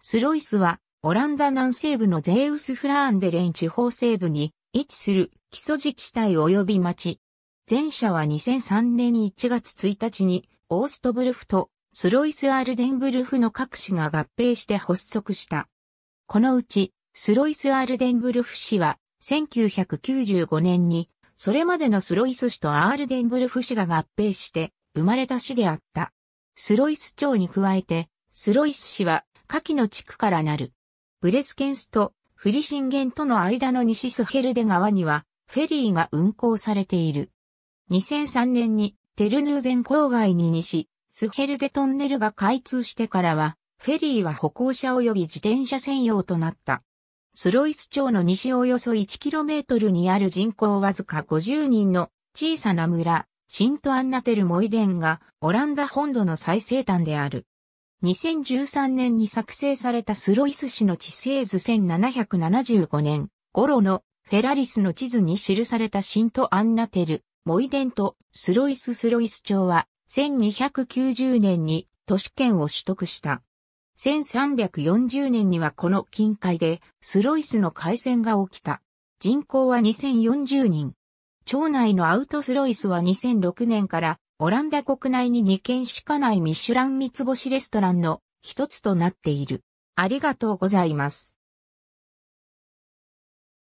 スロイスは、オランダ南西部のゼウスフラーンデレン地方西部に位置する基礎自治体及び町。前者は2003年1月1日に、オーストブルフとスロイス・アルデンブルフの各市が合併して発足した。このうち、スロイス・アルデンブルフ市は、1995年に、それまでのスロイス市とアールデンブルフ市が合併して、生まれた市であった。スロイス町に加えて、スロイス市は、下記の地区からなる。ブレスケンスとフリシンゲンとの間の西スヘルデ川にはフェリーが運行されている。2003年にテルヌーゼン郊外に西、スヘルデトンネルが開通してからは、フェリーは歩行者及び自転車専用となった。スロイス町の西およそ 1km にある人口わずか50人の小さな村、シントアンナテルモイデンがオランダ本土の最西端である。2013年に作成されたスロイス市の地政図1775年頃のフェラリスの地図に記されたシント・アンナテル、モイデント、スロイス・スロイス町は1290年に都市圏を取得した。1340年にはこの近海でスロイスの海戦が起きた。人口は2040人。町内のアウトスロイスは2006年からオランダ国内に2軒しかないミシュラン三つ星レストランの一つとなっている。ありがとうございます。